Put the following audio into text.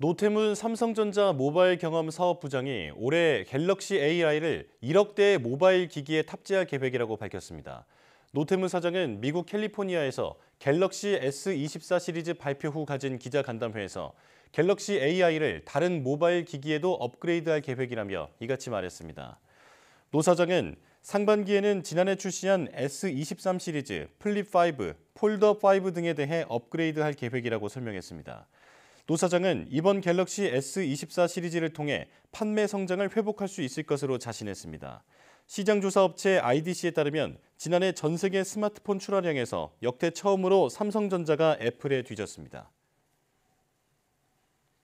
노태문 삼성전자 모바일 경험 사업부장이 올해 갤럭시 AI를 1억 대의 모바일 기기에 탑재할 계획이라고 밝혔습니다. 노태문 사장은 미국 캘리포니아에서 갤럭시 S24 시리즈 발표 후 가진 기자간담회에서 갤럭시 AI를 다른 모바일 기기에도 업그레이드할 계획이라며 이같이 말했습니다. 노 사장은 상반기에는 지난해 출시한 S23 시리즈, 플립5, 폴더5 등에 대해 업그레이드할 계획이라고 설명했습니다. 노 사장은 이번 갤럭시 S24 시리즈를 통해 판매 성장을 회복할 수 있을 것으로 자신했습니다. 시장 조사 업체 IDC에 따르면 지난해 전 세계 스마트폰 출하량에서 역대 처음으로 삼성전자가 애플에 뒤졌습니다.